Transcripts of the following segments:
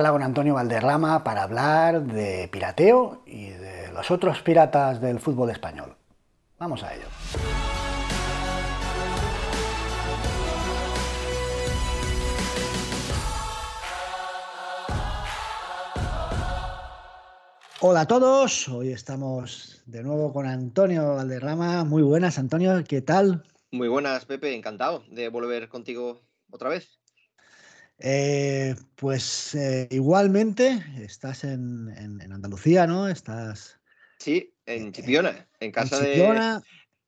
con Antonio Valderrama para hablar de pirateo y de los otros piratas del fútbol español. Vamos a ello. Hola a todos, hoy estamos de nuevo con Antonio Valderrama. Muy buenas, Antonio, ¿qué tal? Muy buenas, Pepe, encantado de volver contigo otra vez. Eh, pues eh, igualmente, estás en, Andalucía, ¿no? Estás. Sí, e, en e, Chipiona, en casa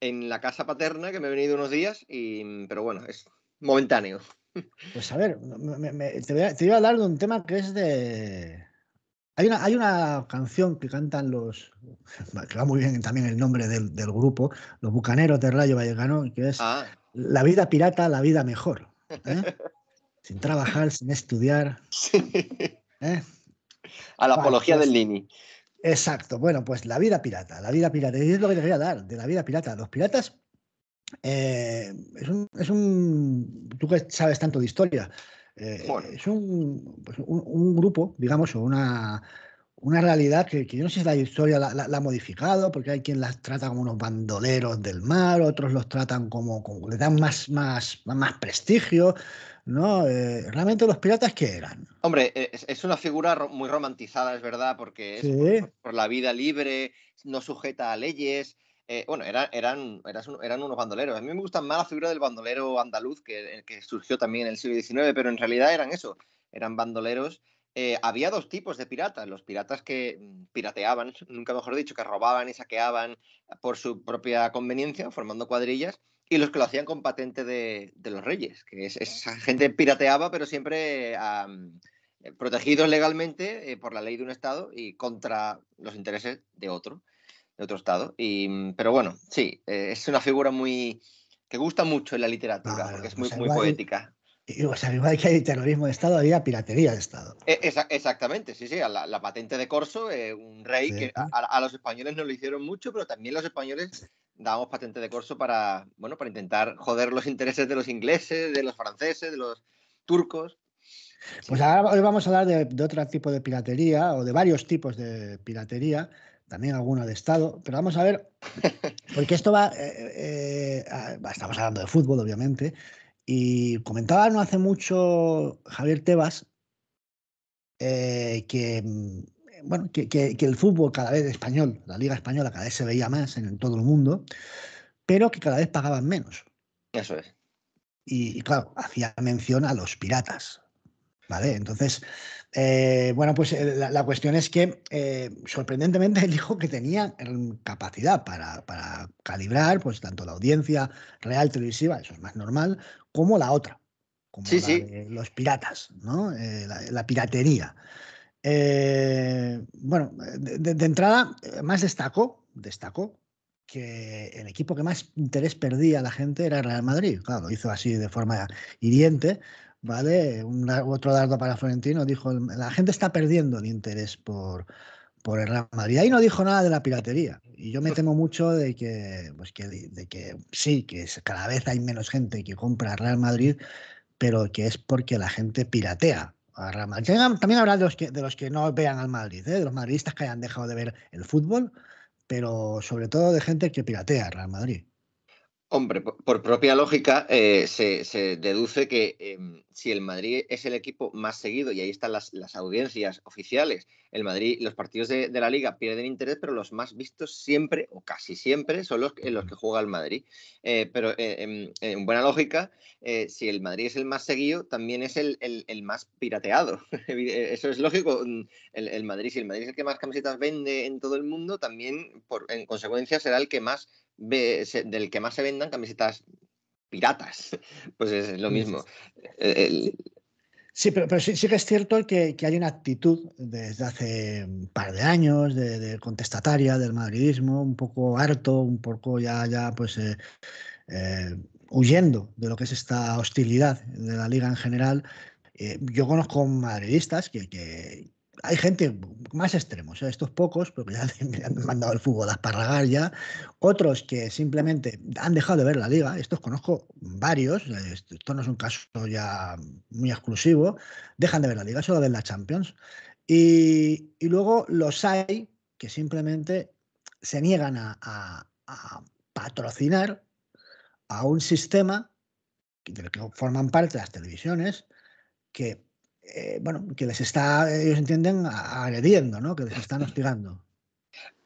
En la casa paterna que me he venido unos días, y, mm, pero bueno, es momentáneo. Pues a ver, te, voy a, hablar de un tema que es de. Hay una, hay una canción que cantan los. que va muy bien también el nombre del, grupo, los bucaneros de Rayo Vallecano, que es ah. La vida pirata, la vida mejor. ¿eh? sin trabajar, sin estudiar. Sí. ¿eh? A la apología pues del Lini. Exacto. Bueno, pues la vida pirata, la vida pirata. es lo que te voy a dar, de la vida pirata. Los piratas eh, es, un, Tú que sabes tanto de historia. Eh, es pues un, grupo, digamos, o una, una realidad que, yo no sé si la historia la, ha modificado, porque hay quien las trata como unos bandoleros del mar, otros los tratan como, como le dan más, más, más prestigio, ¿no? Eh, ¿Realmente los piratas que eran? Hombre, e, es, una figura muy romantizada, es verdad, porque por, la vida libre, no sujeta a leyes. Eh, bueno, eran, eran, eran, unos bandoleros. A mí me gusta más la figura del bandolero andaluz, que, eh, surgió también en el siglo XIX, pero en realidad eran eso, eran bandoleros. había dos tipos de piratas, los piratas que mm, pirateaban, nunca mejor dicho, que robaban y saqueaban por su propia conveniencia, formando cuadrillas, y los que lo hacían con patente de, de los reyes, que es, esa gente pirateaba, pero siempre eh, protegidos legalmente eh, por la ley de un Estado y contra los intereses de otro, de otro Estado. Y, mm, pero bueno, sí, eh, es una figura muy que gusta mucho en la literatura, porque es pues muy, muy poética. Y, o sea, igual que hay terrorismo de Estado, había piratería de Estado. E, exactamente, sí, sí, la, patente de Corso, un rey que a, a, los españoles no lo hicieron mucho, pero también los españoles dábamos patente de corso para, bueno, para intentar joder los intereses de los ingleses, de los franceses, de los turcos. Pues ahora hoy vamos a hablar de, otro tipo de piratería o de varios tipos de piratería, también alguna de Estado, pero vamos a ver, porque esto va, eh, eh, eh, estamos hablando de fútbol, obviamente, y comentaba no hace mucho Javier Tebas que mm, bueno, que, que, el fútbol cada vez español, la liga española cada vez se veía más en, todo el mundo, pero que cada vez pagaban menos. Eso es. Y, claro, hacía mención a los piratas. ¿Vale? Entonces, eh, bueno, pues eh, la, cuestión es que eh, sorprendentemente dijo que tenía capacidad para, para calibrar pues tanto la audiencia real televisiva, eso es más normal, como la otra, como sí, los piratas, ¿no? la, piratería. Eh, bueno, de, entrada, más destacó, que el equipo que más interés perdía la gente era el Real Madrid. Claro, lo hizo así de forma hiriente, ¿vale? Un, otro dardo para Florentino dijo, la gente está perdiendo el interés por, por el Real Madrid. Ahí no dijo nada de la piratería. Y yo me temo mucho de que, pues que, de que sí, que cada vez hay menos gente que compra Real Madrid, pero que es porque la gente piratea también habrá de los que, de los que no vean al Madrid, ¿eh? de los madridistas que hayan dejado de ver el fútbol, pero sobre todo de gente que piratea Real Madrid. Hombre, por propia lógica, eh, se, deduce que em, si el Madrid es el equipo más seguido, y ahí están las, audiencias oficiales, el Madrid, los partidos de, la liga pierden interés, pero los más vistos siempre, o casi siempre, son los en los que juega el Madrid. Eh, pero eh, em, en, buena lógica, si el Madrid es el más seguido, también es el, más pirateado. Eso es lógico. Mm, el, Madrid, si el Madrid es el que más camisetas vende en todo el mundo, también por, en consecuencia será el que más del que más se vendan camisetas piratas. Pues es lo mismo. E-, sí, pero, sí, que es cierto que, que, hay una actitud desde hace un par de años de, contestataria del madridismo, un poco harto, un poco ya, ya pues eh, eh, huyendo de lo que es esta hostilidad de la liga en general. Eh, yo conozco madridistas que, hay gente más extremos, estos pocos, porque ya han mandado el fútbol a esparragar ya, otros que simplemente han dejado de ver la liga, estos conozco varios, esto no es un caso ya muy exclusivo, dejan de ver la liga, solo ven la Champions, y, luego los hay que simplemente se niegan a patrocinar a un sistema del que forman parte las televisiones, que eh, bueno, que les está, ellos entienden, agrediendo, ¿no? Que les están hostigando.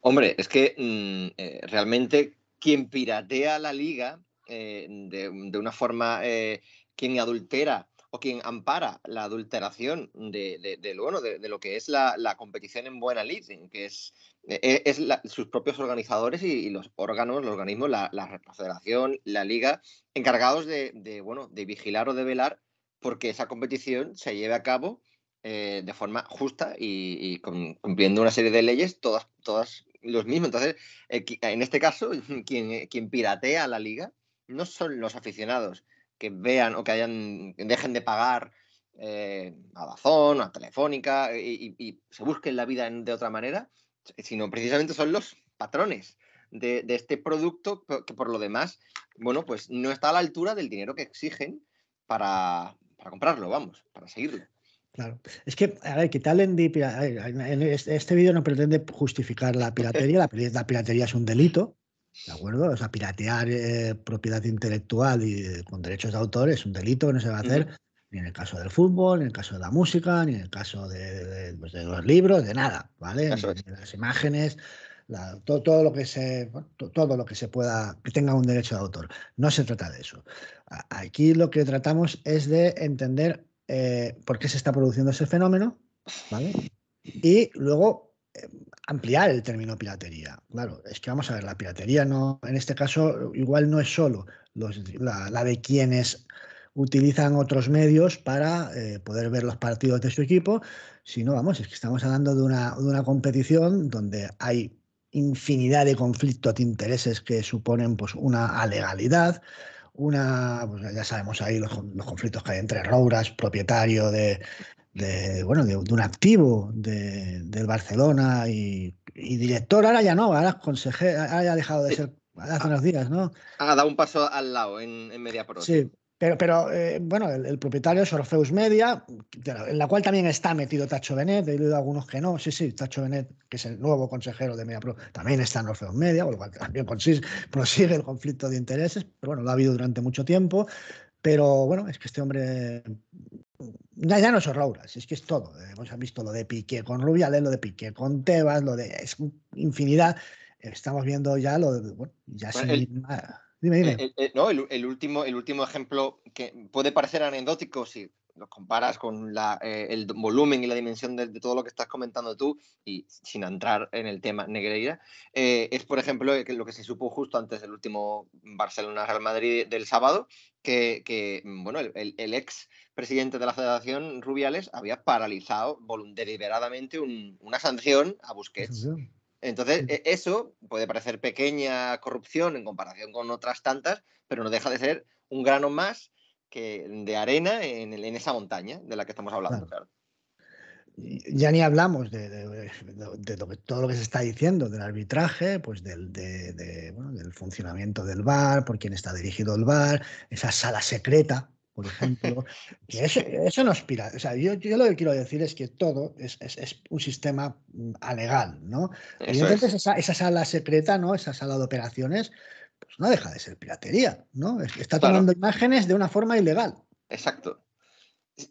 Hombre, es que mm, eh, realmente quien piratea la liga eh, de, una forma, quien adultera o quien ampara la adulteración de, lo que es la, competición en buena liga que es, sus propios organizadores y, los órganos, los organismos, la, la federación, la liga, encargados de, bueno, de vigilar o de velar porque esa competición se lleve a cabo eh, de forma justa y, cumpliendo una serie de leyes, todas, todas los mismos. Entonces, eh, en este caso, quien, quien piratea la liga no son los aficionados que vean o que hayan, dejen de pagar eh, a Dazón, a Telefónica y, se busquen la vida de otra manera, sino precisamente son los patrones de, de, este producto que por lo demás, bueno, pues no está a la altura del dinero que exigen para, para comprarlo, vamos, para seguirlo. Claro. Es que, a ver, ¿qué tal en este vídeo no pretende justificar la piratería, la, piratería es un delito, ¿de acuerdo? O sea, piratear eh, propiedad intelectual y eh, con derechos de autor es un delito, no se va a hacer ni en el caso del fútbol, ni en el caso de la música, ni en el caso de, pues, los libros, de nada, ¿vale? de las imágenes, todo, lo que se, todo lo que se pueda, que tenga un derecho de autor. No se trata de eso. Aquí lo que tratamos es de entender eh, por qué se está produciendo ese fenómeno, ¿vale? Y luego eh, ampliar el término piratería. Claro, es que vamos a ver, la piratería no, en este caso, igual no es solo la, de quienes utilizan otros medios para eh, poder ver los partidos de su equipo, sino vamos, es que estamos hablando de una, de una competición donde hay infinidad de conflictos de intereses que suponen pues, una alegalidad, una, pues, ya sabemos ahí los, conflictos que hay entre Rouras, propietario de, bueno, de, un activo del Barcelona y, director, ahora ya no, ahora consejero, ya ha dejado de ser hace unos días, ¿no? Ha dado un paso al lado en, en por Sí, pero, pero eh, bueno, el, propietario es Orfeus Media, en la cual también está metido Tacho Benet, he leído algunos que no, sí, sí, Tacho Benet, que es el nuevo consejero de MediaPro, también está en Orfeus Media, con lo cual también prosigue el conflicto de intereses, pero bueno, lo ha habido durante mucho tiempo, pero bueno, es que este hombre ya, no es Rauras, es que es todo. Eh, hemos visto lo de Piqué con Rubiales, lo de Piqué con Tebas, lo de es infinidad. Estamos viendo ya lo de, bueno, ya eh, eh, eh, el, no, el, último, el último ejemplo que puede parecer anecdótico si lo comparas con el volumen y la dimensión de, todo lo que estás comentando tú, y sin entrar en el tema Negreira, es por ejemplo lo que se supo justo antes del último Barcelona-Real Madrid del sábado, que, mm, bueno, el, ex presidente de la federación, Rubiales, había paralizado deliberadamente una sanción a Busquets. Entonces, mm. e, eso puede parecer pequeña corrupción en comparación con otras tantas, pero no deja de ser un grano más que de arena en, esa montaña de la que estamos hablando. Ya ni hablamos de, todo lo que se está diciendo, del arbitraje, pues del, del funcionamiento del bar, por quién está dirigido el bar, esa sala secreta por ejemplo. eso, no es O yo, lo que quiero decir es que todo es, un sistema mm, alegal, ¿no? entonces esa, sala secreta, ¿no? Esa sala de operaciones, pues no deja de ser piratería, ¿no? Está tomando imágenes de una forma ilegal. Exacto.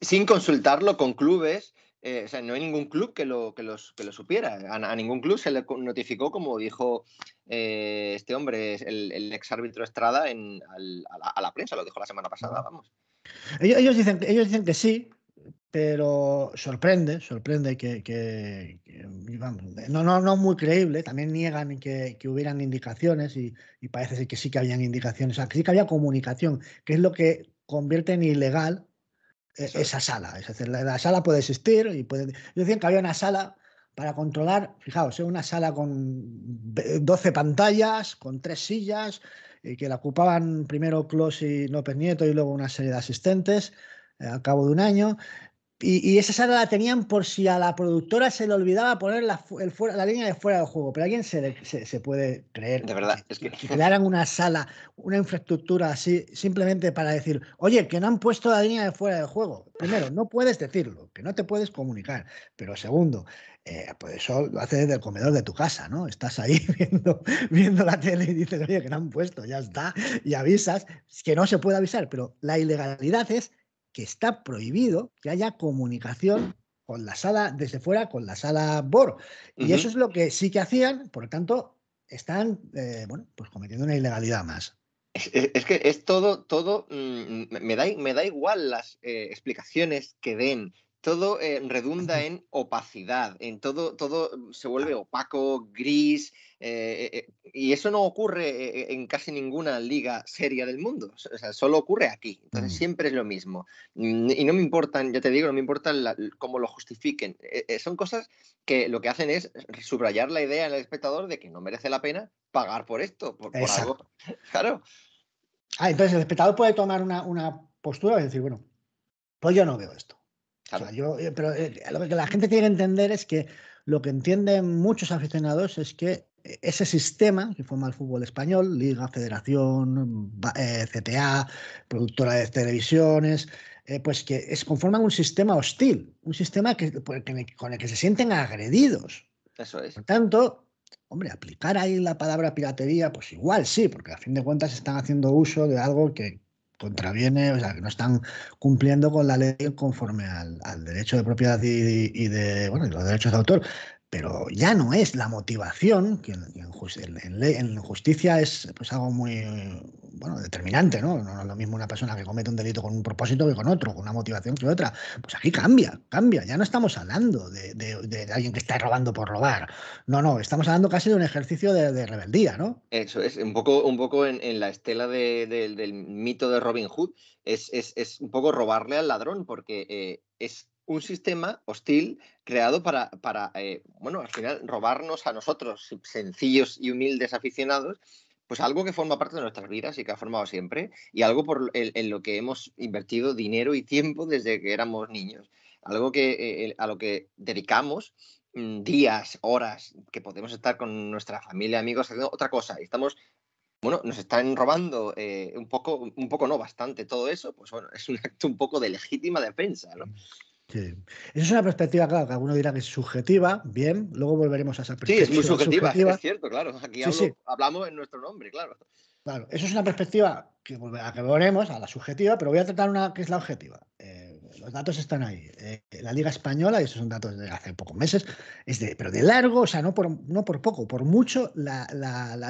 Sin consultarlo con clubes, eh, o sea, no hay ningún club que lo, que que lo supiera. A, ningún club se le notificó, como dijo eh, este hombre, el, el ex árbitro Estrada, en, a, la, a, la, prensa, lo dijo la semana pasada, vamos. Ellos, dicen, ellos dicen que sí, pero sorprende, sorprende que, no, no, no muy creíble, también niegan que, que hubieran indicaciones y, parece que sí que habían indicaciones, que sí que había comunicación, que es lo que convierte en ilegal e, esa sala. Es decir, la, sala puede existir y puede... Ellos decían que había una sala para controlar, fijaos, ¿eh? una sala con 12 pantallas, con tres sillas, eh, que la ocupaban primero Clos y López Nieto y luego una serie de asistentes eh, al cabo de un año. Y, esa sala la tenían por si a la productora se le olvidaba poner la, línea de fuera del juego. Pero alguien se, se, puede creer. De verdad, es que. le crearan una sala, una infraestructura así, simplemente para decir, oye, que no han puesto la línea de fuera del juego. Primero, no puedes decirlo, que no te puedes comunicar. Pero segundo, eh, pues eso lo haces desde el comedor de tu casa, ¿no? Estás ahí viendo, viendo la tele y dices, oye, que no han puesto, ya está, y avisas, que no se puede avisar, pero la ilegalidad es que está prohibido que haya comunicación con la sala desde fuera, con la sala BOR. Y eso es lo que sí que hacían, por lo tanto, están eh, bueno, pues cometiendo una ilegalidad más. Es, que es todo, todo, mm, mm, me, da, me da igual las eh, explicaciones que den, todo eh, redunda en opacidad, en todo, todo mm, se vuelve opaco, gris, eh, eh, y eso no ocurre en casi ninguna liga seria del mundo, o solo ocurre aquí, entonces mm. siempre es lo mismo. Mm, y no me importan, ya te digo, no me importa cómo lo justifiquen, son cosas que lo que hacen es subrayar la idea en el espectador de que no merece la pena pagar por esto, por, algo. Claro. Ah, entonces el espectador puede tomar una, una postura y decir, bueno, pues yo no veo esto. Eh, pero eh, lo que la gente tiene que entender es que lo que entienden muchos aficionados es que eh, ese sistema que forma el fútbol español, Liga, Federación, CTA, productora de televisiones, pues que conforman un sistema hostil, un sistema pues, con el que se sienten agredidos. Por tanto, hombre, aplicar ahí la palabra piratería, pues igual sí, porque a fin de cuentas están haciendo uso de algo que, contraviene, o sea, que no están cumpliendo con la ley conforme al, derecho de propiedad y, de, bueno, y los derechos de autor pero ya no es la motivación, que en, justicia es pues, algo muy bueno, determinante, ¿no? No es lo mismo una persona que comete un delito con un propósito que con otro, con una motivación que otra. Pues aquí cambia, cambia. Ya no estamos hablando de, alguien que está robando por robar. No, no, estamos hablando casi de un ejercicio de, rebeldía, ¿no? Eso es, un poco, un poco en, la estela del mito de Robin Hood, es, un poco robarle al ladrón, porque eh, es un sistema hostil creado para, eh, bueno, al final robarnos a nosotros, sencillos y humildes aficionados, pues algo que forma parte de nuestras vidas y que ha formado siempre, y algo por en lo que hemos invertido dinero y tiempo desde que éramos niños, algo que, eh, a lo que dedicamos mm, días, horas, que podemos estar con nuestra familia, amigos, haciendo otra cosa, y estamos bueno, nos están robando eh, un poco, un poco no, bastante todo eso, pues bueno, es un acto un poco de legítima defensa, ¿no? Mm. Sí. Esa es una perspectiva, claro, que algunos dirá que es subjetiva, bien, luego volveremos a esa perspectiva. Sí, es muy subjetiva, es cierto, claro. Aquí hablamos en nuestro nombre, claro. Claro, eso es una perspectiva que, que volveremos, a la subjetiva, pero voy a tratar una que es la objetiva. Eh, los datos están ahí. Eh, la Liga Española, y esos son datos de hace pocos meses, es pero de largo, o sea, no por, no por poco, por mucho, la,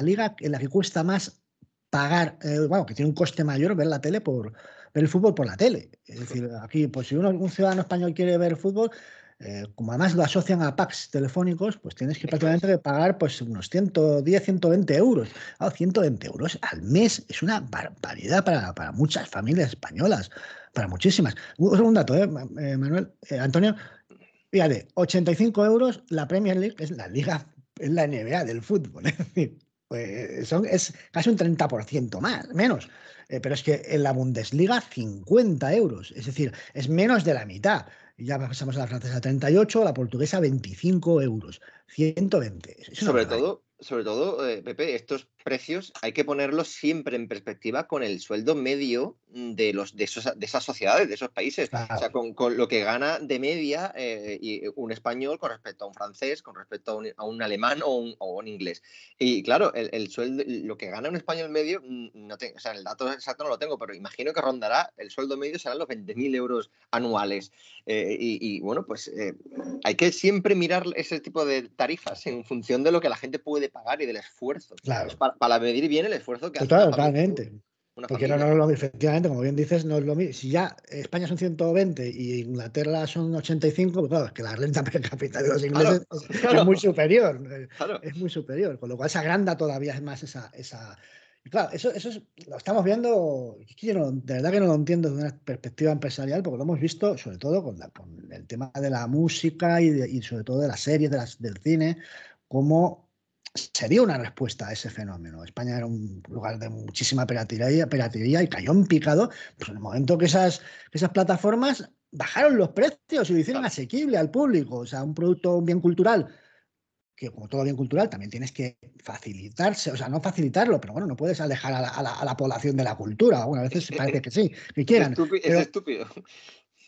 liga en la que cuesta más pagar, eh, bueno, que tiene un coste mayor ver la tele por, el fútbol por la tele. Es decir, aquí, pues si un ciudadano español quiere ver fútbol, eh, como además lo asocian a packs telefónicos, pues tienes que prácticamente pagar pues, unos 110, 120 euros. 120 euros al mes es una barbaridad para, muchas familias españolas, para muchísimas. Un, segundo dato, eh, eh Manuel, eh, Antonio, fíjate, 85 euros la Premier League, es la liga, es la NBA del fútbol. Es decir, pues, son, es casi un 30% más, menos. Eh, pero es que en la Bundesliga 50 euros, es decir, es menos de la mitad. Ya pasamos a la francesa 38, la portuguesa 25 euros, 120. sobre, todo, sobre todo, todo, eh, Pepe, estos precios hay que ponerlos siempre en perspectiva con el sueldo medio mm, de, los, de, de esas sociedades, de esos países. O sea, con, lo que gana de media eh, eh, un español con respecto a un francés, con respecto a un, alemán o un, inglés. Y claro, el, sueldo, lo que gana un español medio, mm, no o sea, el dato exacto no lo tengo, pero imagino que rondará, el sueldo medio serán los 20.000 euros anuales. Eh, y, bueno, pues hay que siempre mirar ese tipo de tarifas en función de lo que la gente puede pagar y del esfuerzo. Claro. Para, para medir bien el esfuerzo que pues hace. totalmente. Porque no, es lo mismo, efectivamente, como bien dices, no es lo mismo. Si ya España son 120 y Inglaterra son 85, pues claro, es que la renta per cápita de los ingleses es, muy superior. Eh, es muy superior, con lo cual se agranda todavía más esa. esa... claro, eso, eso lo estamos viendo, de verdad que no lo entiendo desde una perspectiva empresarial, porque lo hemos visto sobre todo con, el tema de la música y, sobre todo de las series, de las, del cine, como sería una respuesta a ese fenómeno. España era un lugar de muchísima piratería, y cayó en picado pues en el momento que esas, esas plataformas bajaron los precios y lo hicieron asequible al público. O sea, un producto, bien cultural, que como todo bien cultural también tienes que facilitarse, o sea, no facilitarlo, pero bueno, no puedes alejar a la, población de la cultura. Bueno, a veces parece que sí, que quieran. Es estúpido.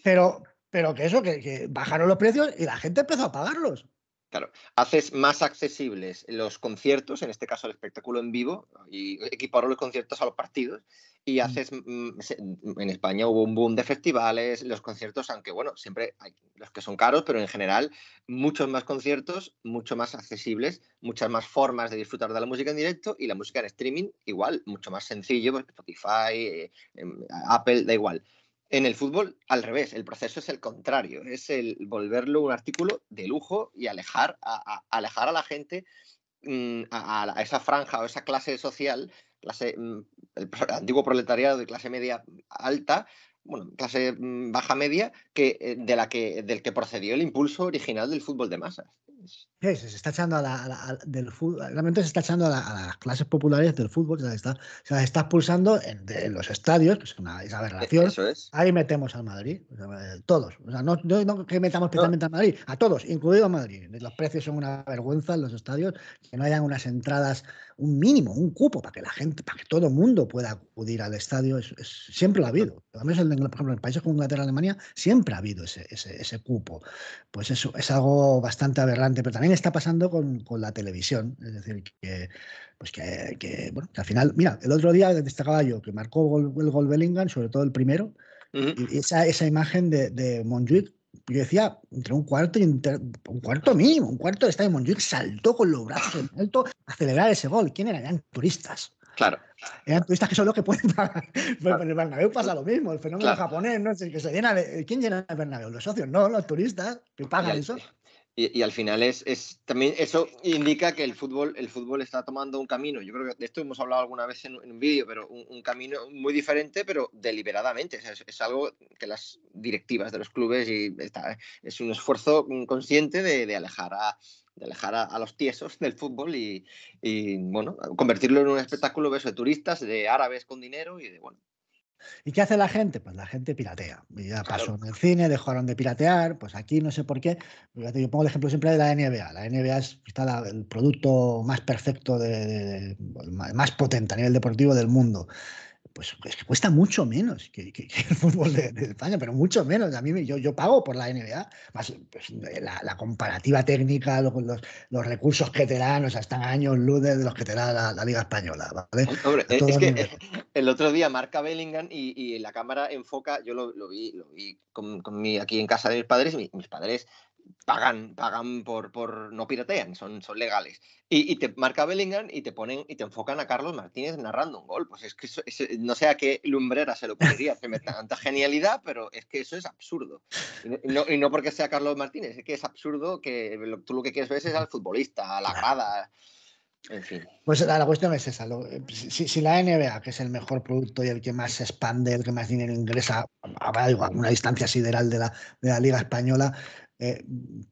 Pero, pero, que eso, que bajaron los precios y la gente empezó a pagarlos. Claro, haces más accesibles los conciertos, en este caso el espectáculo en vivo, y equipar los conciertos a los partidos, y mm. haces, mm, en España hubo un boom de festivales, los conciertos, aunque bueno, siempre hay los que son caros, pero en general muchos más conciertos, mucho más accesibles, muchas más formas de disfrutar de la música en directo y la música en streaming igual, mucho más sencillo, pues, Spotify, eh, em, Apple, da igual. En el fútbol, al revés, el proceso es el contrario, es el volverlo un artículo de lujo y alejar a, alejar a la gente mm, a, esa franja o esa clase social, mm, el antiguo proletariado de clase media alta, bueno, clase mm, baja media, que, eh, de la que, del que procedió el impulso original del fútbol de masas se está echando a del fútbol, realmente se está echando a, las clases populares del fútbol, se las está, se está expulsando en, de, los estadios, que es una esa Ahí metemos al Madrid, eh, todos. O sea, no, que metamos especialmente a al Madrid, a todos, incluido a Madrid. Los precios son una vergüenza en los estadios, que no hayan unas entradas, un mínimo, un cupo, para que la gente, para que todo el mundo pueda acudir al estadio. siempre lo ha habido. También en, ejemplo, en países como Inglaterra, Alemania, siempre ha habido ese, ese, ese cupo. Pues eso es algo bastante aberrante, pero también está pasando con, con la televisión. Es decir, que, pues que, bueno, que al final, mira, el otro día destacaba yo que marcó el gol Bellingham, sobre todo el primero, y esa, esa, imagen de, de yo decía, entre un cuarto y un, cuarto mínimo, un cuarto de Estadio Montjuic saltó con los brazos en alto a celebrar ese gol. ¿Quién eran? Eran turistas. Claro. Eran turistas que son los que pueden pagar. Pero pues en el Bernabéu pasa lo mismo, el fenómeno japonés, ¿no? que se llena ¿Quién llena el Bernabéu? ¿Los socios? No, los turistas que pagan eso. Y, al final es, es, también eso indica que el fútbol, el fútbol está tomando un camino. Yo creo que de esto hemos hablado alguna vez en, un vídeo, pero un, camino muy diferente, pero deliberadamente. es, algo que las directivas de los clubes y es un esfuerzo consciente de, alejar a, alejar a, los tiesos del fútbol y, y, bueno, convertirlo en un espectáculo de turistas, de árabes con dinero y de bueno, ¿Y qué hace la gente? Pues la gente piratea. Ya pasó en el cine, dejaron de piratear, pues aquí no sé por qué. Yo pongo el ejemplo siempre de la NBA. La NBA es el producto más perfecto, más potente a nivel deportivo del mundo pues cuesta mucho menos que, el fútbol de, España, pero mucho menos. A mí yo, yo pago por la NBA, pues, la, comparativa técnica, los, recursos que te dan, o sea, están años luz de los que te da la, Liga Española. Eh, el otro día marca Bellingham y, la cámara enfoca, yo lo, vi, lo vi con, mi, aquí en casa de mis padres, mis padres pagan, pagan por, por no piratean, son, son legales. Y, y, te marca Bellingham y te ponen y te enfocan a Carlos Martínez narrando un gol. Pues es que no sé a qué lumbrera se lo podría que me tanta genialidad, pero es que eso es absurdo. Y no, y no porque sea Carlos Martínez, es que es absurdo que tú lo que quieres ver es al futbolista, a la grada. En fin. Pues la, cuestión es esa. Eh, si, si, la NBA, que es el mejor producto y el que más se expande, el que más dinero ingresa a, a una distancia sideral de la, de la Liga Española, eh,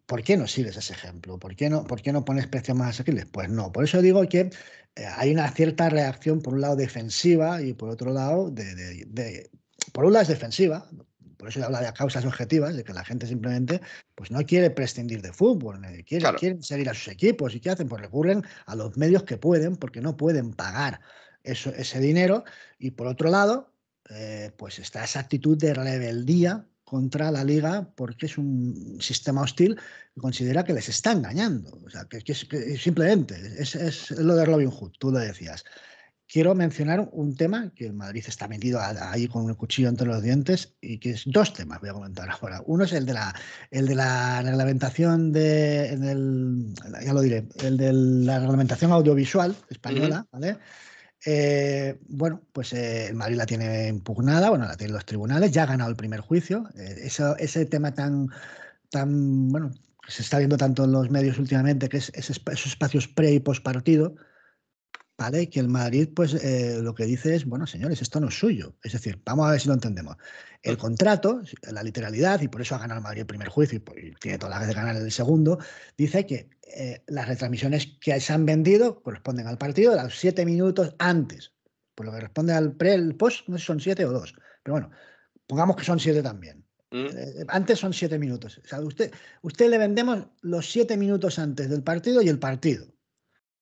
¿por qué no sigues ese ejemplo? ¿Por qué no, por qué no pones precios más asequibles? Pues no, por eso digo que eh, hay una cierta reacción, por un lado defensiva y por otro lado, de, por un lado es defensiva, por eso habla de causas objetivas, de que la gente simplemente pues no quiere prescindir de fútbol, eh, quiere, quieren seguir a sus equipos. ¿Y qué hacen? Pues recurren a los medios que pueden, porque no pueden pagar ese dinero. Y por otro lado, pues está esa actitud de rebeldía contra la liga porque es un sistema hostil que considera que les está engañando. O sea, que, simplemente es, es, lo de Robin Hood, tú lo decías. Quiero mencionar un tema que el Madrid está metido ahí con un cuchillo entre los dientes y que es dos temas, voy a comentar ahora. Uno es el de la, el de la reglamentación de, el ya lo diré, el de la reglamentación audiovisual española, ¿vale? Eh, bueno, pues eh, Madrid la tiene impugnada, bueno, la tiene los tribunales, ya ha ganado el primer juicio. Eh, ese tema tan, tan, bueno, que se está viendo tanto en los medios últimamente, que es, es esos espacios pre y post partido, ¿vale? que el Madrid, pues eh, lo que dice es, bueno, señores, esto no es suyo. Es decir, vamos a ver si lo entendemos. El contrato, la literalidad, y por eso ha ganado el Madrid el primer juicio y, tiene toda la vez de ganar el segundo, dice que eh, las retransmisiones que se han vendido corresponden al partido a los siete minutos antes. Por lo que responde al pre, el post, no sé si son siete o dos. Pero bueno, pongamos que son siete también. Mm. Eh, antes son siete minutos. O sea, usted, usted le vendemos los siete minutos antes del partido y el partido.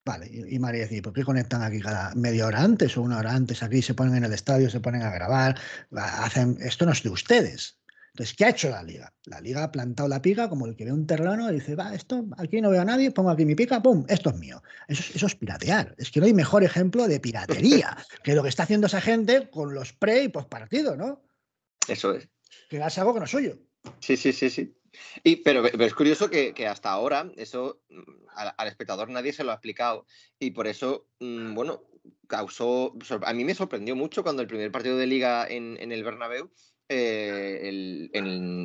Vale, y, María dice, ¿por qué conectan aquí cada media hora antes o una hora antes? Aquí se ponen en el estadio, se ponen a grabar, hacen, esto no es de ustedes. Entonces, ¿qué ha hecho la liga? La liga ha plantado la pica como el que ve un terreno y dice, va, esto aquí no veo a nadie, pongo aquí mi pica, ¡pum! Esto es mío. Eso, es piratear. Es que no hay mejor ejemplo de piratería que lo que está haciendo esa gente con los pre y post partido, ¿no? Eso es. Que hace algo que no es suyo. Sí, sí, sí, sí. pero, es curioso que, hasta ahora eso al, espectador nadie se lo ha explicado. Y por eso, mm, bueno, causó. A mí me sorprendió mucho cuando el primer partido de liga en, en el Bernabéu eh,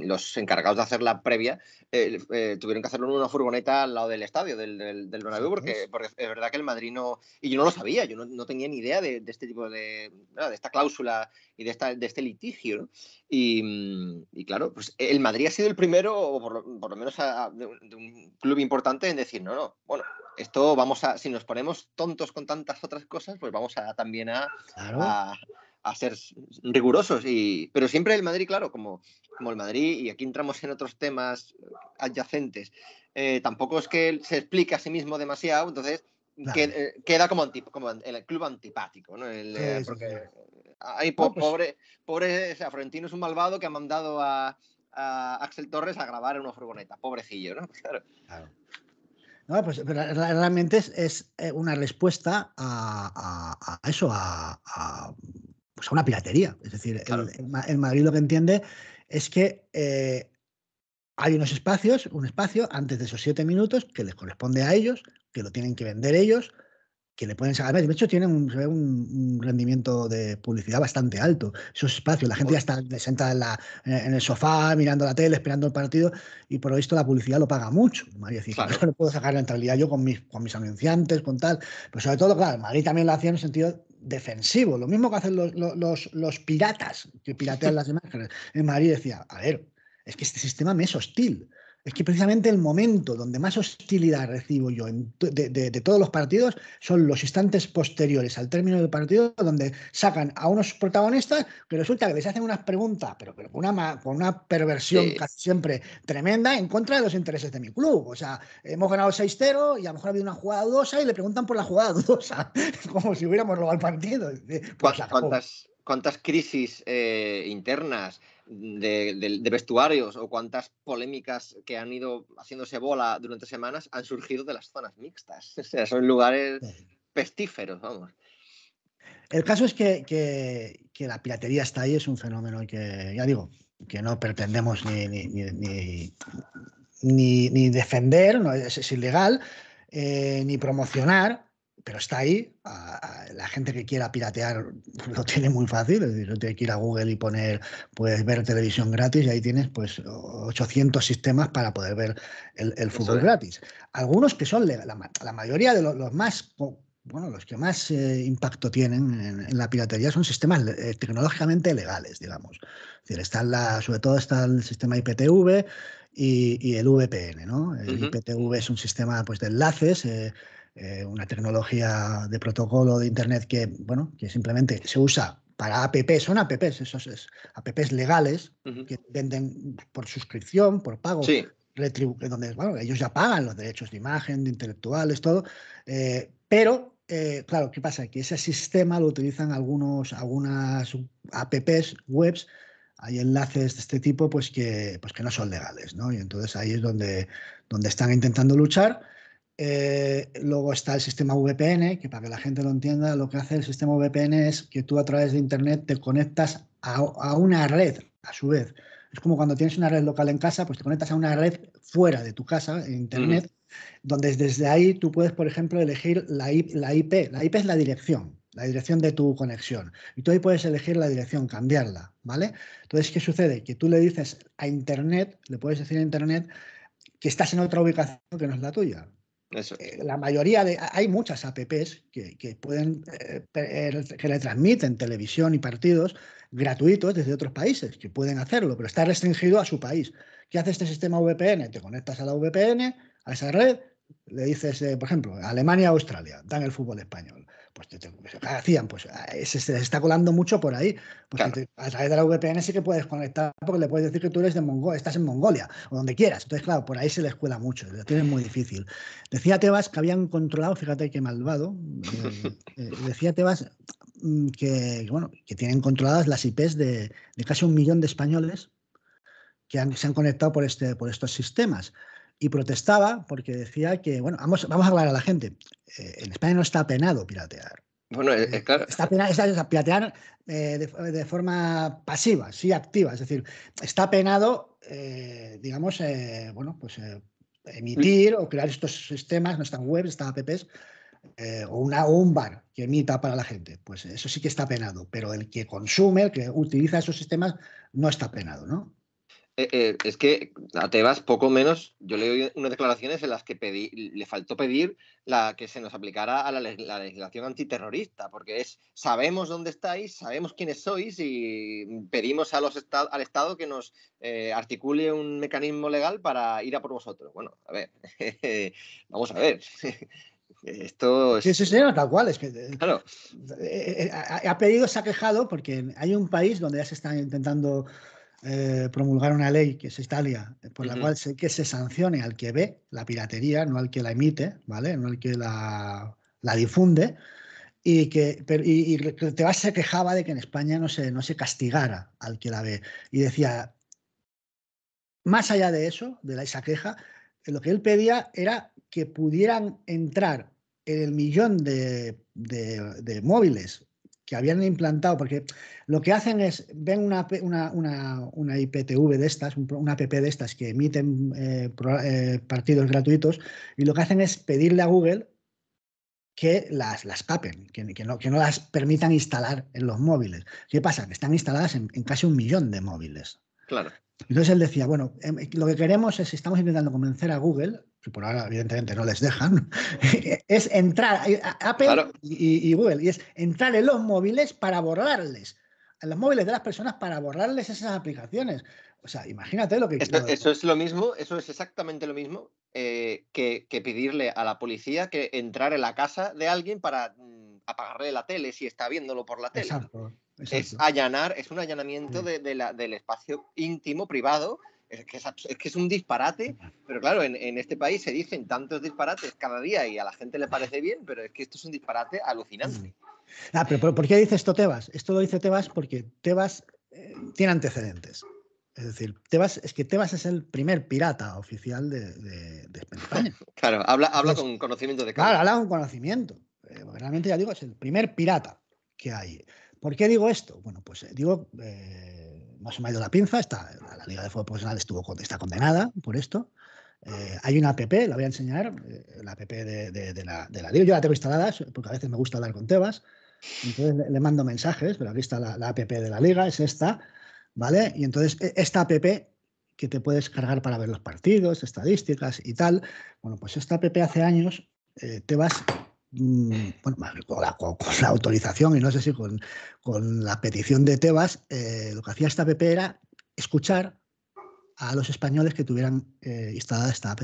los encargados de hacer la previa eh, tuvieron que hacerlo en una furgoneta al lado del estadio del, del, Bernabéu porque, es verdad que el Madrid no y yo no lo sabía yo no, no tenía ni idea de, este tipo de, de esta cláusula y de, esta, de este litigio mm, y, claro pues el Madrid ha sido el primero o por lo, menos de, un club importante en decir no no bueno esto vamos a si nos ponemos tontos con tantas otras cosas pues vamos a también a, a a ser rigurosos. Y, pero siempre el Madrid, claro, como, como el Madrid, y aquí entramos en otros temas adyacentes, eh, tampoco es que se explique a sí mismo demasiado, entonces eh, queda como, como, el club antipático, eh, porque hay pues pobre, pobre o sea, Florentino es un malvado que ha mandado a, Axel Torres a grabar en una furgoneta, pobrecillo, ¿no? Pues claro. No, pues realmente es, una respuesta a eso, a, o pues, sea, una piratería. Es decir, en el, Madrid lo que entiende es que eh, hay unos espacios, un espacio antes de esos siete minutos que les corresponde a ellos, que lo tienen que vender ellos, que le pueden sacar. De hecho, tienen un, un, rendimiento de publicidad bastante alto. Esos espacios, la gente ya está sentada en, el sofá, mirando la tele, esperando el partido, y por lo visto la publicidad lo paga mucho. es decir, no puedo sacar realidad yo con mis, con mis anunciantes, con tal. Pero sobre todo, claro, Madrid también lo hacía en el sentido defensivo, lo mismo que hacen los, los, los piratas que piratean las imágenes. En Madrid decía, a ver, es que este sistema me es hostil es que precisamente el momento donde más hostilidad recibo yo de, todos los partidos son los instantes posteriores al término del partido, donde sacan a unos protagonistas que resulta que les hacen unas preguntas, pero, con, una, con una perversión casi siempre tremenda en contra de los intereses de mi club. O sea, hemos ganado 6-0 y a lo mejor ha habido una jugada dudosa y le preguntan por la jugada dudosa, como si hubiéramos robado el partido. Pues, ¿Cuántas, cuántas crisis eh, internas de, vestuarios o cuántas polémicas que han ido haciéndose bola durante semanas han surgido de las zonas mixtas. O sea, son lugares pestíferos, vamos. El caso es que, la piratería está ahí, es un fenómeno que, ya digo, que no pretendemos ni, defender, es, ilegal, eh, ni promocionar, pero está ahí. la gente que quiera piratear lo tiene muy fácil. Es decir, no tiene que ir a Google y poner, puedes ver televisión gratis y ahí tienes pues 800 sistemas para poder ver el, fútbol gratis. Algunos que son legales, la mayoría de los, más bueno, los que más eh, impacto tienen en, la piratería son sistemas eh, tecnológicamente legales, digamos. Es decir, la, sobre todo está el sistema IPTV y, el VPN, ¿no? El IPTV es un sistema pues, de enlaces. Eh, eh, una tecnología de protocolo de Internet que, bueno, que simplemente se usa para apps, son apps, esos es, apps legales que venden por suscripción, por pago. Donde ellos ya pagan los derechos de imagen, de intelectuales, todo, eh, pero eh, claro, ¿qué pasa? Que ese sistema lo utilizan algunos, algunas apps, webs, hay enlaces de este tipo pues que, pues que no son legales, ¿no? Y entonces ahí es donde, donde están intentando luchar eh, luego está el sistema VPN, que para que la gente lo entienda, lo que hace el sistema VPN es que tú a través de Internet te conectas a, una red, a su vez. Es como cuando tienes una red local en casa, pues te conectas a una red fuera de tu casa, en Internet, donde desde ahí tú puedes, por ejemplo, elegir la, IP. La IP es la dirección, la dirección de tu conexión. Y tú ahí puedes elegir la dirección, cambiarla, ¿vale? Entonces, ¿qué sucede? Que tú le dices a Internet, le puedes decir a Internet que estás en otra ubicación que no es la tuya. Eh, la mayoría de. Hay muchas APPs que, pueden. Eh, que le transmiten televisión y partidos gratuitos desde otros países, que pueden hacerlo, pero está restringido a su país. ¿Qué hace este sistema VPN? Te conectas a la VPN, a esa red, le dices, eh, por ejemplo, Alemania-Australia, dan el fútbol español. Pues pues, hacían? Pues ah, se, está colando mucho por ahí. a través de la VPN sí que puedes conectar porque le puedes decir que tú eres de Mongolia, estás en Mongolia o donde quieras. Entonces, claro, por ahí se les cuela mucho, lo tienen muy difícil. Decía Tebas que habían controlado, fíjate qué malvado, eh, eh, decía Tebas mm, que, bueno, que tienen controladas las IPs de, casi un millón de españoles que se han conectado por, este, por estos sistemas y protestaba porque decía que, bueno, vamos, vamos a hablar a la gente, eh, en España no está penado piratear. Bueno, es, eh, claro. Está, penado, piratear eh, de, forma pasiva, sí activa, es decir, está penado, digamos, bueno, pues emitir o crear estos sistemas, no están webs, están apps, o, una, o un bar que emita para la gente, pues eso sí que está penado, pero el que consume, el que utiliza esos sistemas, no está penado, ¿no? Eh, eh, es que a Tebas poco menos, yo le doy unas declaraciones en las que le faltó pedir la que se nos aplicara a la, legislación antiterrorista, porque es sabemos dónde estáis, sabemos quiénes sois y pedimos al Estado que nos eh, articule un mecanismo legal para ir a por vosotros. Bueno, a ver, vamos a ver. Esto es... Sí, tal cual. Es claro. ha pedido, se ha quejado, porque hay un país donde ya se están intentando eh, promulgar una ley, que es Italia, por la cual se, que se sancione al que ve la piratería, no al que la emite, ¿vale? No al que la, difunde. Y que y, se quejaba de que en España no se, no se castigara al que la ve. Y decía, más allá de eso, de esa queja, lo que él pedía era que pudieran entrar en el millón de, de móviles que habían implantado, porque lo que hacen es, ven una, una, IPTV de estas, una app de estas que emiten eh, eh, partidos gratuitos, y lo que hacen es pedirle a Google que las, capen, que, no, las permitan instalar en los móviles. ¿Qué pasa? Que están instaladas en casi un millón de móviles. Claro. Entonces él decía, bueno, em, eh, lo que queremos es, estamos intentando convencer a Google, que por ahora evidentemente no les dejan, eh, es entrar, a Apple y, Google, y es entrar en los móviles para borrarles, en los móviles de las personas para borrarles esas aplicaciones. O sea, imagínate lo que... eso es lo mismo, eso es exactamente lo mismo eh, que, pedirle a la policía que entrar en la casa de alguien para mm, apagarle la tele si está viéndolo por la tele. Es allanar, es un allanamiento mm. del espacio íntimo, privado. Es que es, un disparate, pero claro, en, este país se dicen tantos disparates cada día y a la gente le parece bien, pero es que esto es un disparate alucinante. Mm. Ah, pero ¿por qué dice esto Tebas? Esto lo dice Tebas porque Tebas eh, tiene antecedentes. Es decir, Tebas, es que Tebas es el primer pirata oficial de, España. claro, habla, con conocimiento de eh, causa. Claro, habla con conocimiento. realmente ya digo, es el primer pirata que hay. ¿Por qué digo esto? Bueno, pues eh, digo, eh, más o menos la pinza, está, la Liga de Fútbol Profesional estuvo, está condenada por esto. Eh, hay una app, la voy a enseñar, la app de, la, Liga. Yo la tengo instalada porque a veces me gusta hablar con Tebas. Entonces le, mando mensajes, pero aquí está la, app de la Liga, es esta, ¿vale? Y entonces e, esta app que te puedes cargar para ver los partidos, estadísticas y tal, bueno, pues esta app hace años Tebas Mm, bueno, con la, autorización y no sé si con, la petición de Tebas, eh, lo que hacía esta app era escuchar a los españoles que tuvieran eh, instalada esta app.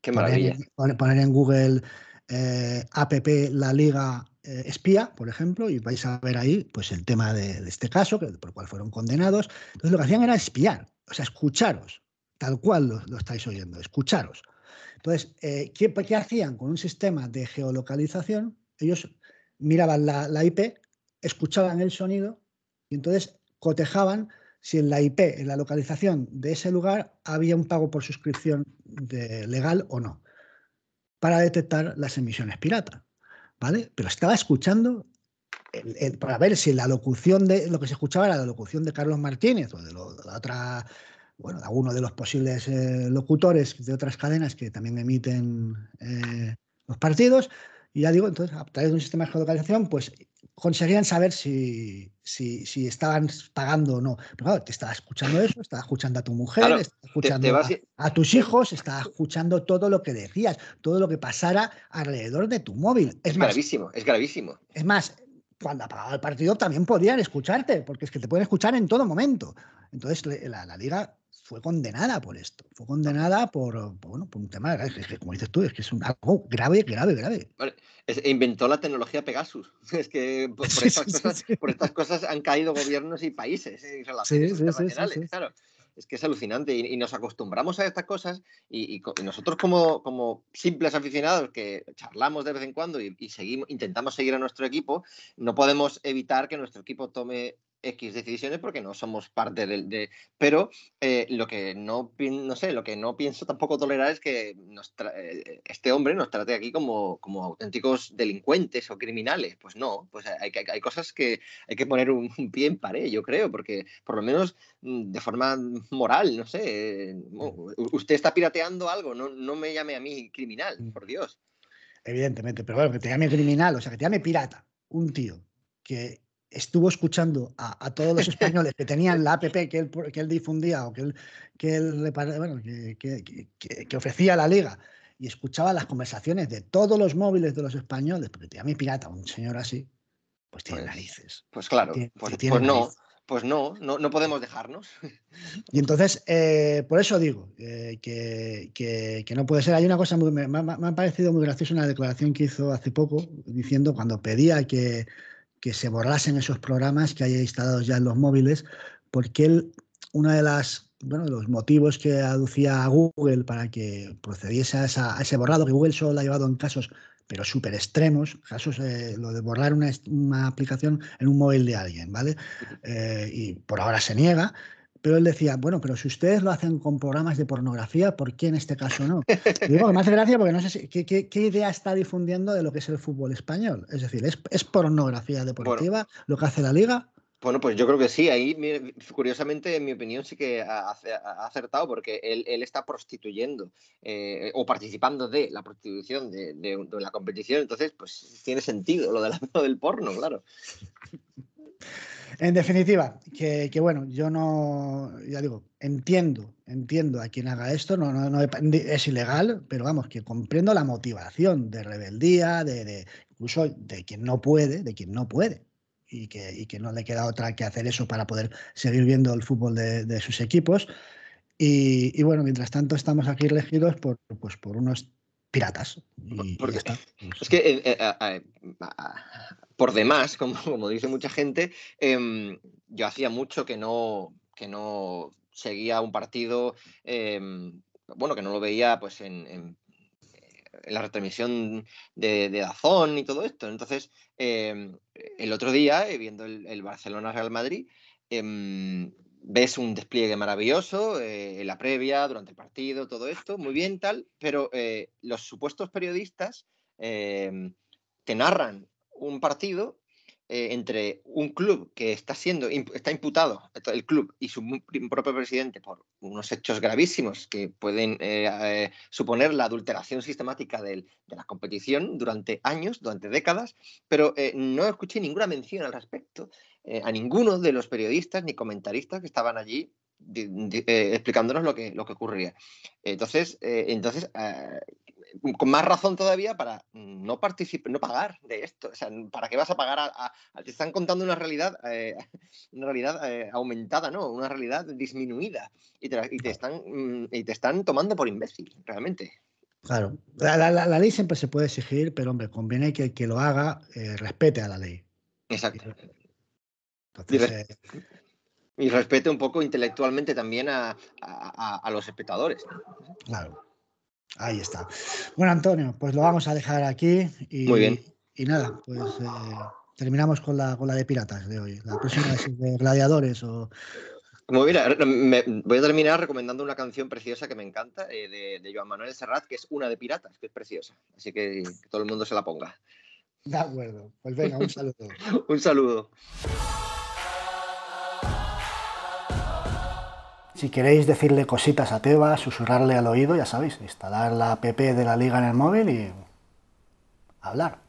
Qué maravilla. Poner, en Google eh, app la liga espía, por ejemplo, y vais a ver ahí pues el tema de, este caso, que, por el cual fueron condenados. Entonces lo que hacían era espiar, o sea, escucharos, tal cual lo estáis oyendo, escucharos. Entonces, eh, ¿qué, hacían con un sistema de geolocalización? Ellos miraban la, IP, escuchaban el sonido y entonces cotejaban si en la IP, en la localización de ese lugar, había un pago por suscripción legal o no, para detectar las emisiones pirata. ¿Vale? Pero estaba escuchando para ver si la locución de lo que se escuchaba era la locución de Carlos Martínez o de la otra bueno, de alguno de los posibles eh, locutores de otras cadenas que también emiten eh, los partidos. Y ya digo, entonces, a través de un sistema de geolocalización, pues conseguían saber si, si, estaban pagando o no. Pero claro, te estaba escuchando eso, estaba escuchando a tu mujer, estaba escuchando a, tus hijos, estaba escuchando todo lo que decías, todo lo que pasara alrededor de tu móvil. Es, gravísimo, es gravísimo. Es más, cuando apagaba el partido también podían escucharte, porque es que te pueden escuchar en todo momento. Entonces, la liga fue condenada por esto. Fue ah. condenada por, un tema, como dices tú, es que es un, algo grave, grave, grave. E inventó la tecnología Pegasus. Es que por, estas, cosas, han caído gobiernos y países en eh, relaciones internacionales, claro. Es que es alucinante y, nos acostumbramos a estas cosas y, nosotros como, como, simples aficionados que charlamos de vez en cuando y, seguimos, intentamos seguir a nuestro equipo, no podemos evitar que nuestro equipo tome X decisiones porque no somos parte del... De, pero eh, lo que no, no sé, lo que no pienso tampoco tolerar es que eh, este hombre nos trate aquí como, como auténticos delincuentes o criminales. Pues no, pues hay, cosas que hay que poner un, pie en pared, yo creo, porque por lo menos mm, de forma moral, no sé, eh, mm. usted está pirateando algo, no, no me llame a mí criminal, mm. por Dios. Evidentemente, pero bueno, que te llame criminal, o sea, que te llame pirata, un tío que estuvo escuchando a, todos los españoles que tenían la app que él, que él difundía o que él, que, él, que, ofrecía la liga y escuchaba las conversaciones de todos los móviles de los españoles, porque a mi pirata un señor así, pues tiene pues, narices. Pues claro, pues, pues, no. Pues no, no, podemos dejarnos. Y entonces, eh, por eso digo eh, que, que, no puede ser. Hay una cosa, muy, me, me, ha parecido muy graciosa una declaración que hizo hace poco, diciendo cuando pedía que, que se borrasen esos programas que hay instalados ya en los móviles, porque él, una de las los motivos que aducía a Google para que procediese a, ese borrado, que Google solo lo ha llevado en casos, pero súper extremos, casos, eh, lo de borrar una, aplicación en un móvil de alguien, ¿vale? Eh, y por ahora se niega, pero él decía, bueno, pero si ustedes lo hacen con programas de pornografía, ¿por qué en este caso no? Y digo, me hace gracia porque no sé qué, idea está difundiendo de lo que es el fútbol español. Es decir, ¿es, pornografía deportiva lo que hace la liga? Bueno, pues yo creo que sí. Ahí, curiosamente, en mi opinión, sí que ha, acertado porque él, está prostituyendo eh, o participando de la prostitución de, la competición. Entonces, pues tiene sentido lo, lo del porno, claro. En definitiva, que, bueno, yo no, ya digo, entiendo, entiendo a quien haga esto, no, no, es ilegal, pero vamos, que comprendo la motivación de rebeldía, de, incluso de quien no puede, de quien no puede, y que, que no le queda otra que hacer eso para poder seguir viendo el fútbol de, sus equipos. Y, bueno, mientras tanto estamos aquí regidos por, pues, por unos piratas. Porque, Es que eh, eh, por demás, como, dice mucha gente, em, yo hacía mucho que no, que no seguía un partido, em, bueno, que no lo veía pues en, la retransmisión de, de Dazón y todo esto. Entonces, em, el otro día, eh, viendo el, Barcelona-Real Madrid, ves un despliegue maravilloso, eh, la previa, durante el partido, todo esto, muy bien tal, pero eh, los supuestos periodistas em, te narran un partido eh, entre un club que está siendo está imputado eh, el club y su propio presidente por unos hechos gravísimos que pueden eh, suponer la adulteración sistemática de la competición durante años, durante décadas, pero no escuché ninguna mención al respecto a ninguno de los periodistas ni comentaristas que estaban allí explicándonos lo que, lo que ocurría. Entonces, entonces ah, Mm, con más razón todavía para no participar, no pagar de esto. O sea, ¿para qué vas a pagar? A, te están contando una realidad, eh, una realidad eh, aumentada, ¿no? Una realidad disminuida. Y te, están, mm, y te están tomando por imbécil, realmente. Claro, la, ley siempre se puede exigir, pero hombre, conviene que el que lo haga eh, respete a la ley. Exacto. y, respete un poco intelectualmente también a, a los espectadores. Claro. Ahí está. Bueno, Antonio, pues lo vamos a dejar aquí. Y, Y nada, pues eh, terminamos con la, con de piratas de hoy. La próxima es de gladiadores o. Como mira, voy a terminar recomendando una canción preciosa que me encanta eh, de, de, Joan Manuel Serrat, que es una de piratas, que es preciosa. Así que que todo el mundo se la ponga. De acuerdo. Pues venga, un saludo. un saludo. Si queréis decirle cositas a Teba, susurrarle al oído, ya sabéis, instalar la PP de la liga en el móvil y hablar.